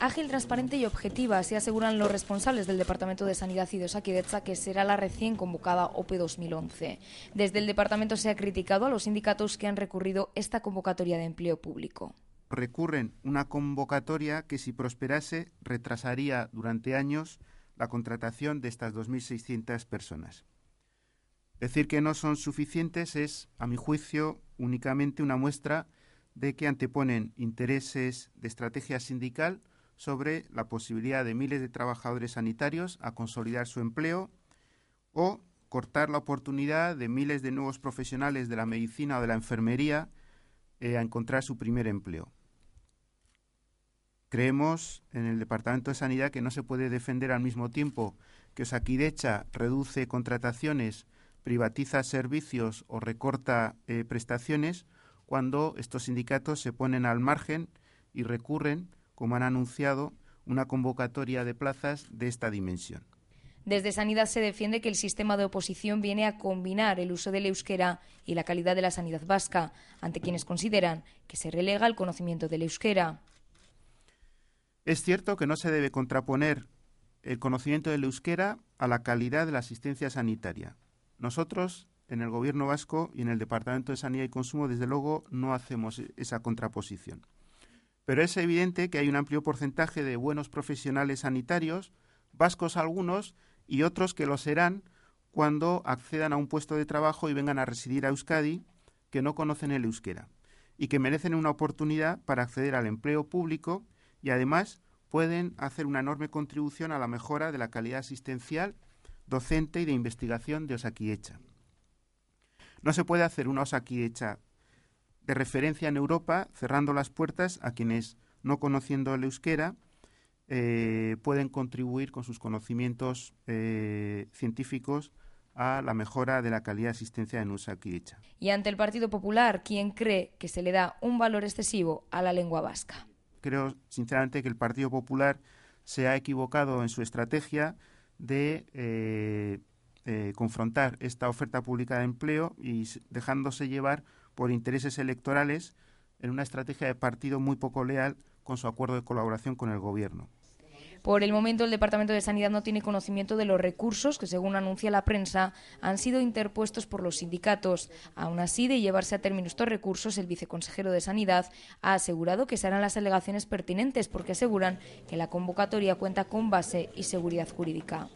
ágil, transparente y objetiva, así aseguran los responsables del Departamento de Sanidad y de Osaquidecha, que será la recién convocada OPE 2011. Desde el departamento se ha criticado a los sindicatos que han recurrido esta convocatoria de empleo público. Recurren una convocatoria que, si prosperase, retrasaría durante años la contratación de estas 2.600 personas. Decir que no son suficientes es, a mi juicio, únicamente una muestra de que anteponen intereses de estrategia sindical sobre la posibilidad de miles de trabajadores sanitarios a consolidar su empleo o cortar la oportunidad de miles de nuevos profesionales de la medicina o de la enfermería eh, a encontrar su primer empleo. Creemos en el Departamento de Sanidad que no se puede defender al mismo tiempo que Osaquidecha reduce contrataciones, privatiza servicios o recorta eh, prestaciones cuando estos sindicatos se ponen al margen y recurren como han anunciado, una convocatoria de plazas de esta dimensión. Desde Sanidad se defiende que el sistema de oposición viene a combinar el uso del euskera y la calidad de la sanidad vasca, ante quienes consideran que se relega el conocimiento del euskera. Es cierto que no se debe contraponer el conocimiento del euskera a la calidad de la asistencia sanitaria. Nosotros, en el Gobierno vasco y en el Departamento de Sanidad y Consumo, desde luego, no hacemos esa contraposición pero es evidente que hay un amplio porcentaje de buenos profesionales sanitarios, vascos algunos y otros que lo serán cuando accedan a un puesto de trabajo y vengan a residir a Euskadi, que no conocen el euskera y que merecen una oportunidad para acceder al empleo público y además pueden hacer una enorme contribución a la mejora de la calidad asistencial, docente y de investigación de hecha No se puede hacer una hecha de referencia en Europa, cerrando las puertas a quienes, no conociendo el euskera, eh, pueden contribuir con sus conocimientos eh, científicos a la mejora de la calidad de asistencia en USA Y ante el Partido Popular, ¿quién cree que se le da un valor excesivo a la lengua vasca? Creo sinceramente que el Partido Popular se ha equivocado en su estrategia de eh, confrontar esta oferta pública de empleo y dejándose llevar por intereses electorales en una estrategia de partido muy poco leal con su acuerdo de colaboración con el Gobierno. Por el momento, el Departamento de Sanidad no tiene conocimiento de los recursos que, según anuncia la prensa, han sido interpuestos por los sindicatos. Aún así, de llevarse a término estos recursos, el viceconsejero de Sanidad ha asegurado que se harán las alegaciones pertinentes porque aseguran que la convocatoria cuenta con base y seguridad jurídica.